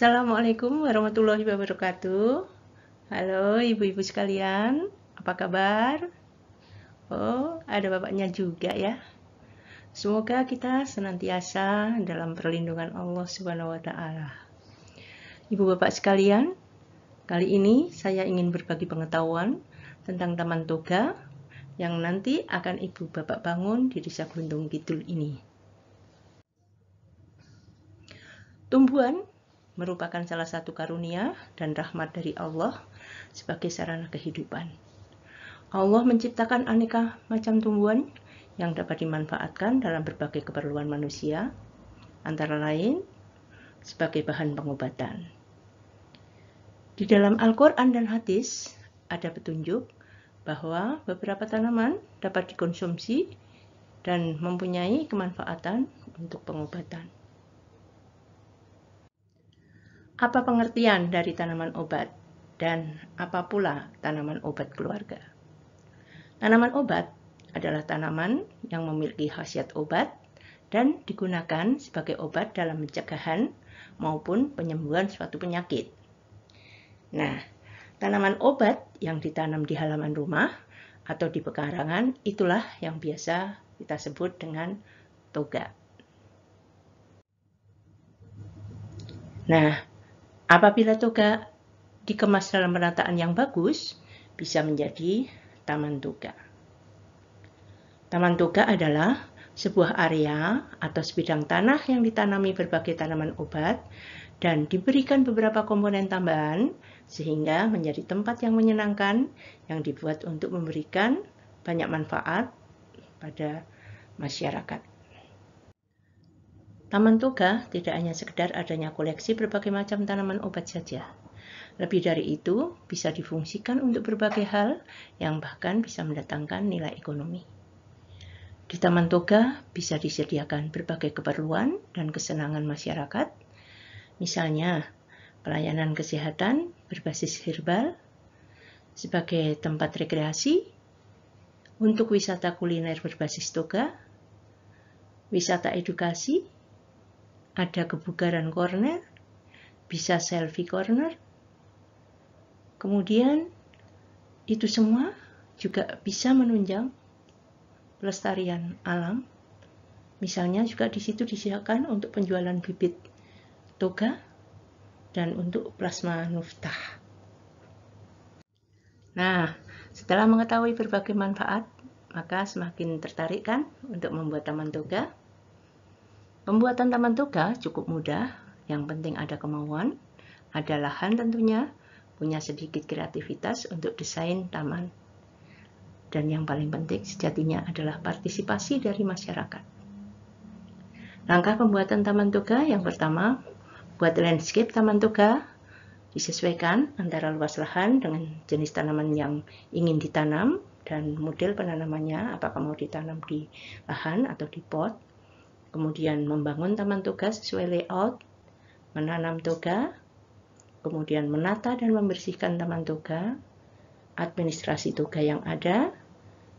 Assalamualaikum warahmatullahi wabarakatuh. Halo ibu-ibu sekalian, apa kabar? Oh, ada bapaknya juga ya. Semoga kita senantiasa dalam perlindungan Allah Subhanahu wa taala. Ibu bapak sekalian, kali ini saya ingin berbagi pengetahuan tentang Taman Toga yang nanti akan ibu bapak bangun di Desa Gunung Kidul ini. Tumbuhan merupakan salah satu karunia dan rahmat dari Allah sebagai sarana kehidupan. Allah menciptakan aneka macam tumbuhan yang dapat dimanfaatkan dalam berbagai keperluan manusia, antara lain sebagai bahan pengobatan. Di dalam Al-Quran dan hadis ada petunjuk bahwa beberapa tanaman dapat dikonsumsi dan mempunyai kemanfaatan untuk pengobatan. Apa pengertian dari tanaman obat dan apa pula tanaman obat keluarga? Tanaman obat adalah tanaman yang memiliki khasiat obat dan digunakan sebagai obat dalam pencegahan maupun penyembuhan suatu penyakit. Nah, tanaman obat yang ditanam di halaman rumah atau di pekarangan itulah yang biasa kita sebut dengan toga. Nah, Apabila toga dikemas dalam penataan yang bagus, bisa menjadi taman toga. Taman toga adalah sebuah area atau sebidang tanah yang ditanami berbagai tanaman obat dan diberikan beberapa komponen tambahan sehingga menjadi tempat yang menyenangkan yang dibuat untuk memberikan banyak manfaat pada masyarakat. Taman Toga tidak hanya sekedar adanya koleksi berbagai macam tanaman obat saja. Lebih dari itu, bisa difungsikan untuk berbagai hal yang bahkan bisa mendatangkan nilai ekonomi. Di Taman Toga bisa disediakan berbagai keperluan dan kesenangan masyarakat, misalnya pelayanan kesehatan berbasis herbal, sebagai tempat rekreasi, untuk wisata kuliner berbasis toga, wisata edukasi, ada kebugaran corner, bisa selfie corner. Kemudian itu semua juga bisa menunjang pelestarian alam. Misalnya juga di situ disiapkan untuk penjualan bibit toga dan untuk plasma nuftah. Nah, setelah mengetahui berbagai manfaat, maka semakin tertarik kan untuk membuat taman toga? Pembuatan taman toga cukup mudah, yang penting ada kemauan, ada lahan tentunya, punya sedikit kreativitas untuk desain taman. Dan yang paling penting sejatinya adalah partisipasi dari masyarakat. Langkah pembuatan taman toga yang pertama, buat landscape taman toga disesuaikan antara luas lahan dengan jenis tanaman yang ingin ditanam dan model penanamannya, apakah mau ditanam di lahan atau di pot kemudian membangun taman toga sesuai layout, menanam toga, kemudian menata dan membersihkan taman toga, administrasi toga yang ada,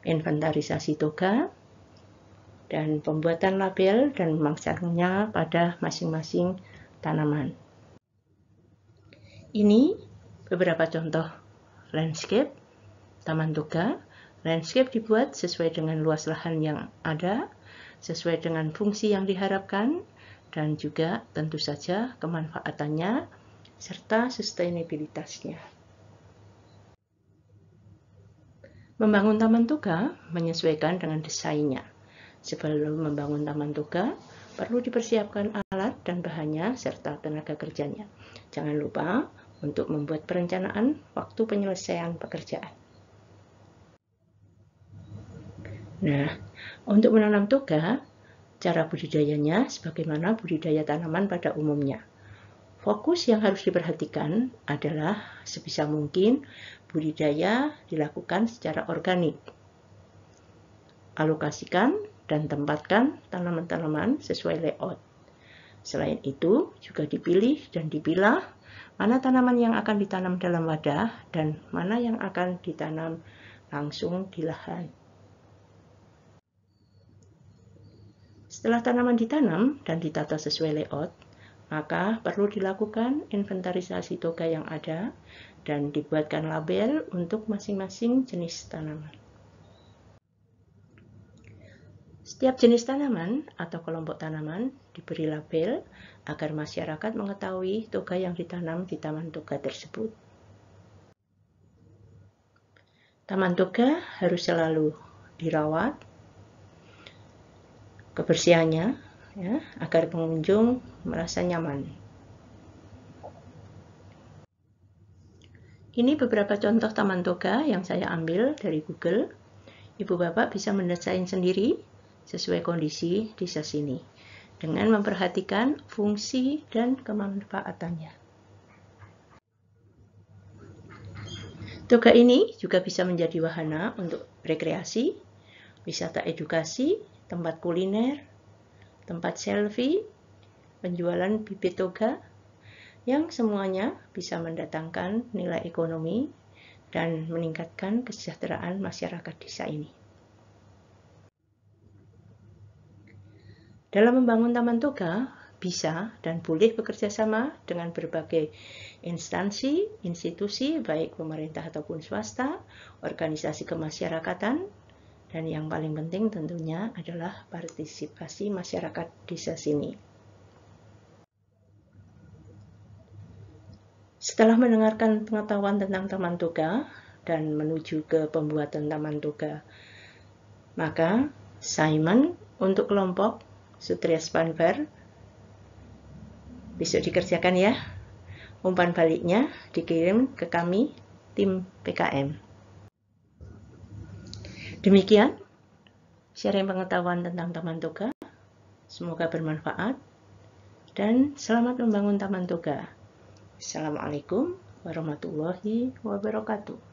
inventarisasi toga, dan pembuatan label dan memaksanya pada masing-masing tanaman. Ini beberapa contoh landscape taman toga. Landscape dibuat sesuai dengan luas lahan yang ada, sesuai dengan fungsi yang diharapkan dan juga tentu saja kemanfaatannya serta sustainabilitasnya. Membangun taman toga menyesuaikan dengan desainnya. Sebelum membangun taman toga, perlu dipersiapkan alat dan bahannya serta tenaga kerjanya. Jangan lupa untuk membuat perencanaan waktu penyelesaian pekerjaan. Nah, untuk menanam toga, cara budidayanya sebagaimana budidaya tanaman pada umumnya. Fokus yang harus diperhatikan adalah sebisa mungkin budidaya dilakukan secara organik. Alokasikan dan tempatkan tanaman-tanaman sesuai layout. Selain itu, juga dipilih dan dipilah mana tanaman yang akan ditanam dalam wadah dan mana yang akan ditanam langsung di lahan. Setelah tanaman ditanam dan ditata sesuai layout, maka perlu dilakukan inventarisasi toga yang ada dan dibuatkan label untuk masing-masing jenis tanaman. Setiap jenis tanaman atau kelompok tanaman diberi label agar masyarakat mengetahui toga yang ditanam di taman toga tersebut. Taman toga harus selalu dirawat kebersihannya ya, agar pengunjung merasa nyaman. Ini beberapa contoh taman toga yang saya ambil dari Google. Ibu bapak bisa mendesain sendiri sesuai kondisi desa sini dengan memperhatikan fungsi dan kemanfaatannya. Toga ini juga bisa menjadi wahana untuk rekreasi, wisata edukasi, tempat kuliner, tempat selfie, penjualan bibit toga, yang semuanya bisa mendatangkan nilai ekonomi dan meningkatkan kesejahteraan masyarakat desa ini. Dalam membangun Taman Toga, bisa dan boleh bekerja sama dengan berbagai instansi, institusi, baik pemerintah ataupun swasta, organisasi kemasyarakatan, dan yang paling penting tentunya adalah partisipasi masyarakat desa sini. Setelah mendengarkan pengetahuan tentang Taman Toga dan menuju ke pembuatan Taman Toga, maka Simon untuk kelompok Sutrias Panver besok dikerjakan ya. Umpan baliknya dikirim ke kami tim PKM. Demikian sharing pengetahuan tentang Taman Toga. Semoga bermanfaat dan selamat membangun Taman Toga. Assalamualaikum warahmatullahi wabarakatuh.